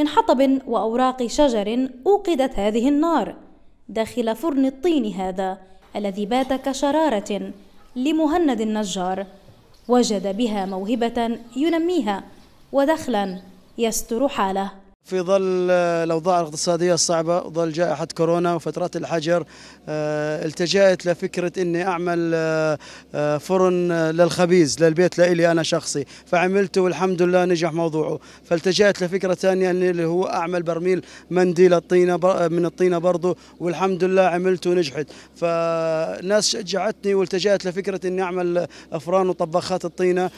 من حطب وأوراق شجر أوقدت هذه النار داخل فرن الطين هذا الذي بات كشرارة لمهند النجار وجد بها موهبة ينميها ودخلا يستر حاله في ظل آه، الأوضاع الاقتصادية الصعبة وظل جائحة كورونا وفترات الحجر آه، التجأت لفكرة أني أعمل آه، فرن للخبيز للبيت لإلي أنا شخصي فعملته والحمد لله نجح موضوعه فالتجأت لفكرة ثانية اللي هو أعمل برميل مندي للطينة من الطينة برضه والحمد لله عملته ونجحت فناس شجعتني والتجأت لفكرة أني أعمل أفران وطباخات الطينة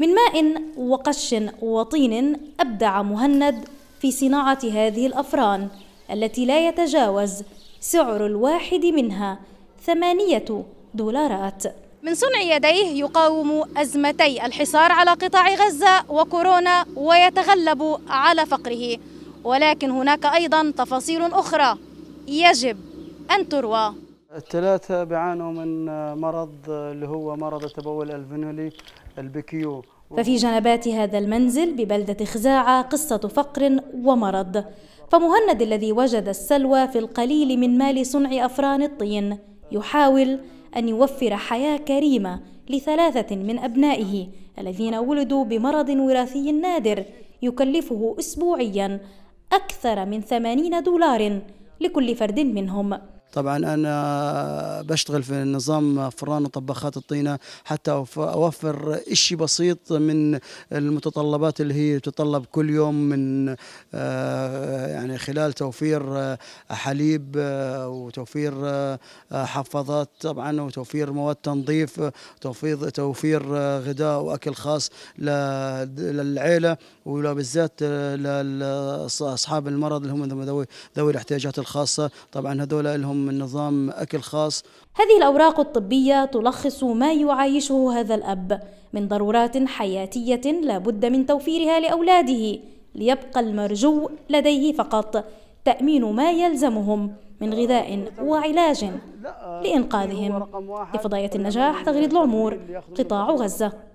من ماء وقش وطين أبدع مهند في صناعة هذه الأفران التي لا يتجاوز سعر الواحد منها ثمانية دولارات من صنع يديه يقاوم أزمتي الحصار على قطاع غزة وكورونا ويتغلب على فقره ولكن هناك أيضا تفاصيل أخرى يجب أن تروى الثلاثة بيعانوا من مرض اللي هو مرض التبول الفينولي البكيو ففي جنبات هذا المنزل ببلدة خزاعة قصة فقر ومرض فمهند الذي وجد السلوى في القليل من مال صنع أفران الطين يحاول أن يوفر حياة كريمة لثلاثة من أبنائه الذين ولدوا بمرض وراثي نادر يكلفه أسبوعيا أكثر من 80 دولار لكل فرد منهم طبعا انا بشتغل في نظام فران وطباخات الطينه حتى اوفر شيء بسيط من المتطلبات اللي هي تتطلب كل يوم من آه، يعني خلال توفير آه، حليب آه، وتوفير حفاضات طبعا وتوفير مواد تنظيف توفير توفير غذاء واكل خاص للعيله وبالذات لاصحاب المرض اللي هم ذوي الاحتياجات الخاصه طبعا هذول لهم لهم نظام أكل خاص هذه الأوراق الطبية تلخص ما يعايشه هذا الأب من ضرورات حياتية لابد من توفيرها لأولاده ليبقى المرجو لديه فقط تأمين ما يلزمهم من غذاء وعلاج لإنقاذهم لفضاية النجاح تغريد العمور قطاع غزة